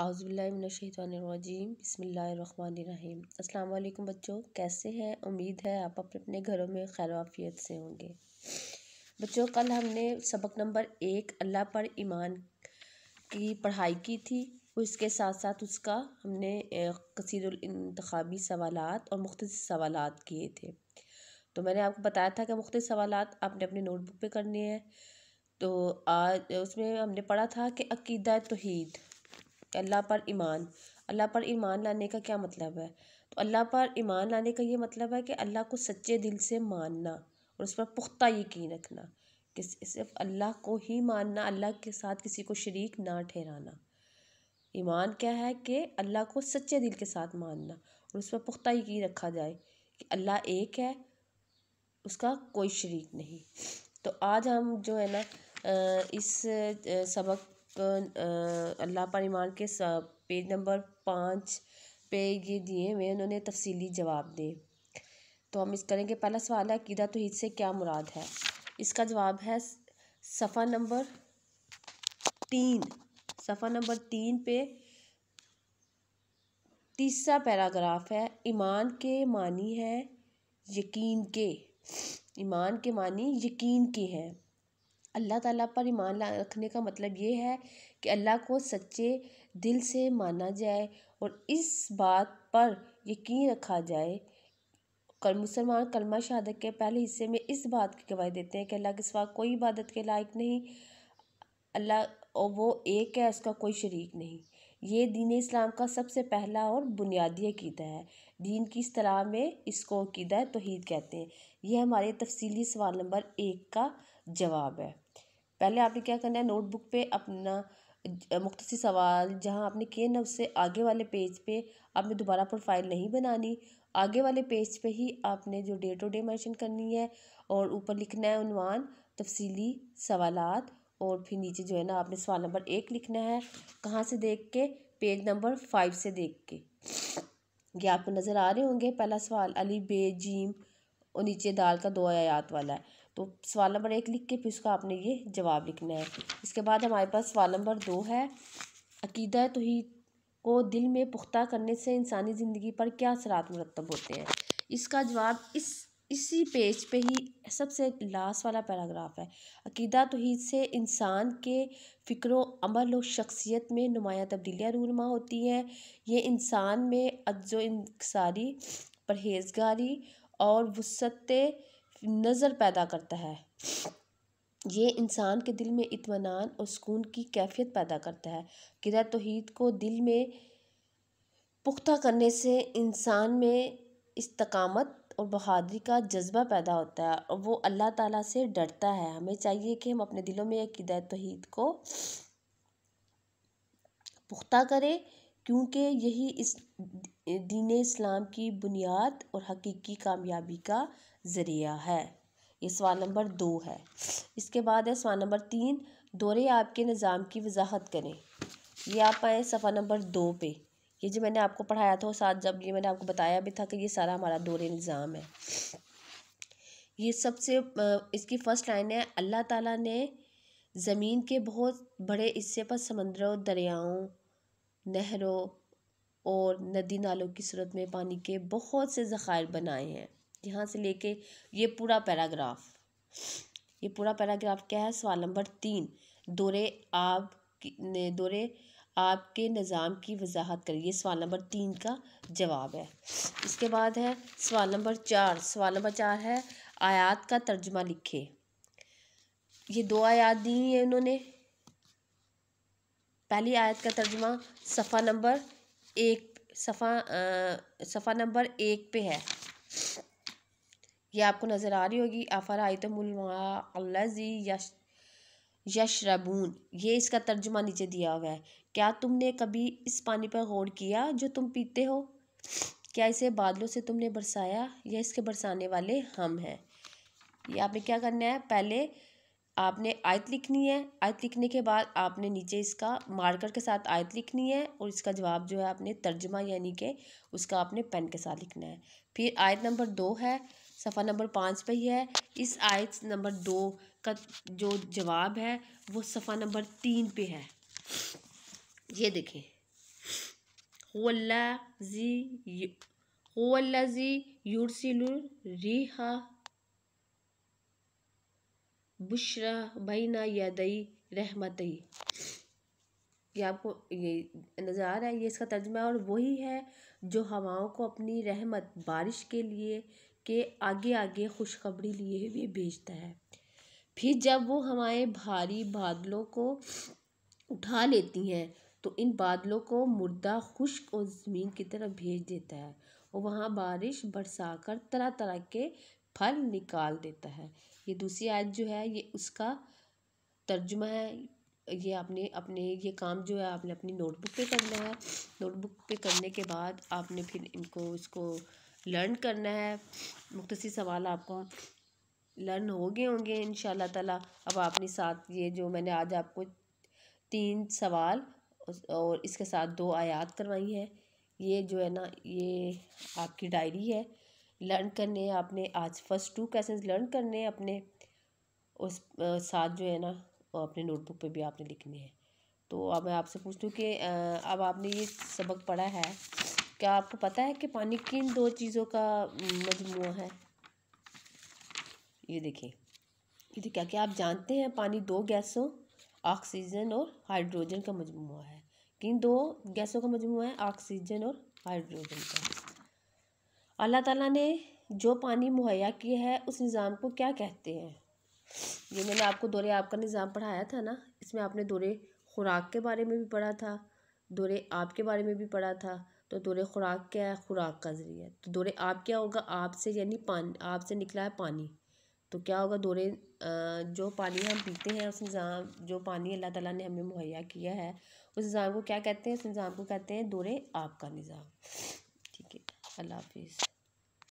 आउज़बिल्लिमिनशैतवानरजीम बसमीम अल्लाम बच्चों कैसे हैं उम्मीद है आप अपने अपने घरों में खैरवाफियत से होंगे बच्चों कल हमने सबक नंबर एक अल्लाह पर ईमान की पढ़ाई की थी और इसके साथ साथ उसका हमने कसीरतखबी सवाल और मुख्त सवाल किए थे तो मैंने आपको बताया था कि मुख्त सवाल आपने अपने नोटबुक पर करने हैं तो आज उसमें हमने पढ़ा था कि अकीदा तोहद अल्लाह पर ईमान अल्लाह पर ईमान लाने का क्या मतलब है तो अल्लाह पर ईमान लाने का ये मतलब है कि अल्लाह को सच्चे दिल से मानना और उस पर पुख्ता यकीन रखना कि सिर्फ अल्लाह को ही मानना अल्लाह के साथ किसी को शरीक ना ठहराना ईमान क्या है कि अल्लाह को सच्चे दिल के साथ मानना और उस पर पुख्ता यकीन रखा जाए कि अल्लाह एक है उसका कोई शरीक नहीं तो आज हम जो है ना इस सबक अल्लाह ईमान के पेज नंबर पाँच पे ये दिए हुए उन्होंने तफसीली जवाब दिए तो हम इस करेंगे पहला सवाल है अकीदा तोहद से क्या मुराद है इसका जवाब है सफ़ा नंबर तीन सफ़ा नंबर तीन पे तीसरा पैराग्राफ है ईमान के मानी है यकीन के ईमान के मानी यकीन के हैं अल्लाह ताला पर ईमान रखने का मतलब ये है कि अल्लाह को सच्चे दिल से माना जाए और इस बात पर यकीन रखा जाए कल मुसलमान कलमा शहादत के पहले हिस्से में इस बात की गवाही देते हैं कि अल्लाह के सिवा कोई इबादत के लायक नहीं अल्लाह और वो एक है उसका कोई शरीक नहीं ये दीन इस्लाम का सबसे पहला और बुनियादी अकीदा है दीन की तरह में इसको अकीदा तोहद कहते हैं यह हमारे तफसीली सवाल नंबर एक का जवाब है पहले आपने क्या करना है नोटबुक पे अपना मुख्तसी सवाल जहाँ आपने किए ना उससे आगे वाले पेज पे आपने दोबारा प्रोफाइल नहीं बनानी आगे वाले पेज पे ही आपने जो डे टू डे मैंशन करनी है और ऊपर लिखना है उनवान तफसीली सवालात और फिर नीचे जो है ना आपने सवाल नंबर एक लिखना है कहाँ से देख के पेज नंबर फाइव से देख के ये आपको नज़र आ रहे होंगे पहला सवाल अली बे जीम और नीचे दाल का दो आयात वाला है तो सवाल नंबर एक लिख के फिर उसका आपने ये जवाब लिखना है इसके बाद हमारे पास सवाल नंबर दो है अकीदा ही को दिल में पुख्ता करने से इंसानी ज़िंदगी पर क्या असरात मरतब होते हैं इसका जवाब इस इसी पेज पे ही सबसे लास्ट वाला पैराग्राफ है अकीदा तोहद से इंसान के फ़िक्रो अमल और शख्सियत में नुमाया तब्दीलियाँ रूनमा होती हैं ये इंसान में अज्जो इंसारी परहेजगारी और वसत नज़र पैदा करता है ये इंसान के दिल में इत्मीनान और सुकून की कैफियत पैदा करता है किरा तोहीद को दिल में पुख्ता करने से इंसान में इस्तकामत और बहादरी का जज्बा पैदा होता है और वो अल्लाह ताला से डरता है हमें चाहिए कि हम अपने दिलों में अकीदा तोहीद को पुख्ता करें क्योंकि यही इस दीन इस्लाम की बुनियाद और हकीकी कामयाबी का ज़रिया है ये सवाल नंबर दो है इसके बाद है सवाल नंबर तीन दौरे आपके निज़ाम की वजाहत करें यह आप आए सफ़ा नंबर दो पे ये जो मैंने आपको पढ़ाया था और साथ जब ये मैंने आपको बताया भी था कि ये सारा हमारा दौरे निज़ाम है ये सबसे इसकी फ़र्स्ट लाइन है अल्लाह ताला ने ज़मीन के बहुत बड़े हिस्से पर समंदरों दरियाओं नहरों और नदी नालों की सूरत में पानी के बहुत से ज़ख़ायर बनाए हैं यहाँ से लेके ये पूरा पैराग्राफ ये पूरा पैराग्राफ क्या है सवाल नंबर तीन दौरे आब दौरे आपके निज़ाम की वजाहत करिए सवाल नंबर तीन का जवाब है इसके बाद है सवाल नंबर चार सवाल नंबर चार है आयात का तर्जमा लिखे ये दो आयात दी है उन्होंने पहली आयत का तर्जमा सफ़ा नंबर एक सफ़ा सफ़ा नंबर एक पे है ये आपको नज़र आ रही होगी आफ़र आयतमी यश यशरबून ये इसका तर्जुमा नीचे दिया हुआ है क्या तुमने कभी इस पानी पर गौर किया जो तुम पीते हो क्या इसे बादलों से तुमने बरसाया या इसके बरसाने वाले हम हैं ये आपने क्या करना है पहले आपने आयत लिखनी है आयत लिखने के बाद आपने नीचे इसका मार्कर के साथ आयत लिखनी है और इसका जवाब जो है आपने तर्जमा यानी कि उसका आपने पेन के साथ लिखना है फिर आयत नंबर दो है सफ़ा नंबर पाँच पे ही है इस आयत नंबर दो का जो जवाब है वो सफ़ा नंबर तीन पे है ये देखें ओल्ला जी ओल्ला जी यूरसिल रिहा बुशरा बैना यदई रहमतई ये आपको ये नज़र आ रहा है ये इसका तर्जमा और वही है जो हवाओं को अपनी रहमत बारिश के लिए के आगे आगे खुशखबरी लिए हुए भेजता है फिर जब वो हमारे भारी बादलों को उठा लेती हैं तो इन बादलों को मुर्दा खुश्क और ज़मीन की तरफ भेज देता है और वहाँ बारिश बरसाकर तरह तरह के फल निकाल देता है ये दूसरी आयत जो है ये उसका तर्जुमा है ये आपने अपने ये काम जो है आपने अपनी नोटबुक पे करना है नोटबुक पे करने के बाद आपने फिर इनको इसको लर्न करना है मुख्तसी सवाल आपको लर्न हो गए होंगे इन ताला अब आपने साथ ये जो मैंने आज आपको तीन सवाल और इसके साथ दो आयात करवाई हैं ये जो है ना ये आपकी डायरी है लर्न करने हैं आपने आज फर्स्ट टू क्वेश्चंस लर्न करने हैं अपने उस साथ जो है ना अपने नोटबुक पे भी आपने लिखने हैं तो अब मैं आपसे पूछती हूँ कि अब आपने ये सबक पढ़ा है क्या आपको पता है कि पानी किन दो चीज़ों का मजमु है ये देखिए ये देखिए क्या आप जानते हैं पानी दो गैसों ऑक्सीजन और हाइड्रोजन का मजमु है किन दो गैसों का मजमु है ऑक्सीजन और हाइड्रोजन का अल्लाह ताला ने जो पानी मुहैया किया है उस निज़ाम को क्या कहते हैं ये मैंने आपको दौरे आप का निज़ाम पढ़ाया था ना इसमें आपने दौरे खुराक के बारे में भी पढ़ा था दौरे आप के बारे में भी पढ़ा था तो दौरे खुराक क्या है खुराक का ज़रिया तो दौरे आप क्या होगा आप से यानी पान आप से निकला है पानी तो क्या होगा दौरे जो पानी हम पीते हैं उस निज़ाम जो पानी अल्लाह ताला ने हमें मुहैया किया है उस निज़ाम को क्या कहते हैं उस निज़ाम को कहते हैं दौरे आप का निज़ाम अल्लाह हाफिज़